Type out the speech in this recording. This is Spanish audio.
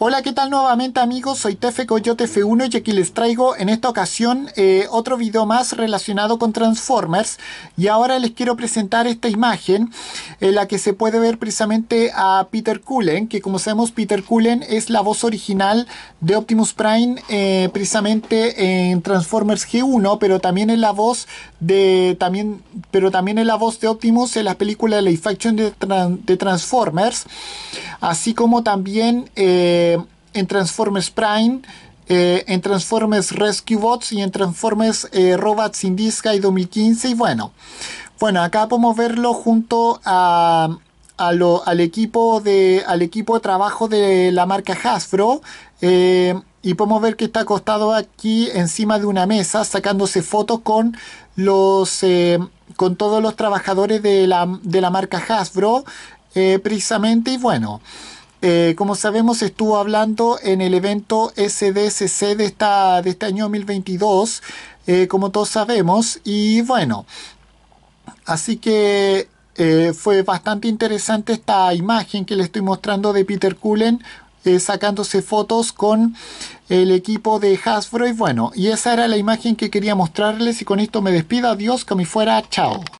Hola, ¿qué tal nuevamente amigos? Soy Tefe Coyote F1 y aquí les traigo en esta ocasión eh, otro video más relacionado con Transformers y ahora les quiero presentar esta imagen en la que se puede ver precisamente a Peter Cullen, que como sabemos Peter Cullen es la voz original de Optimus Prime eh, precisamente en Transformers G1, pero también es la voz de también pero también es la voz de Optimus en las películas de la Faction de, Transformers, así como también eh, en Transformers Prime, eh, en Transformers Rescue Bots y en Transformers eh, Robots in Disguise 2015. Y bueno, bueno, acá podemos verlo junto a, al, equipo de, al equipo de trabajo de la marca Hasbro. Eh, y podemos ver que está acostado aquí encima de una mesa sacándose fotos con los con todos los trabajadores de la, de la marca Hasbro precisamente y bueno eh, como sabemos, estuvo hablando en el evento SDCC de, esta, de este año 2022, eh, como todos sabemos, y bueno, así que eh, fue bastante interesante esta imagen que le estoy mostrando de Peter Cullen sacándose fotos con el equipo de Hasbro y bueno, y esa era la imagen que quería mostrarles y con esto me despido, adiós, que me fuera, chao.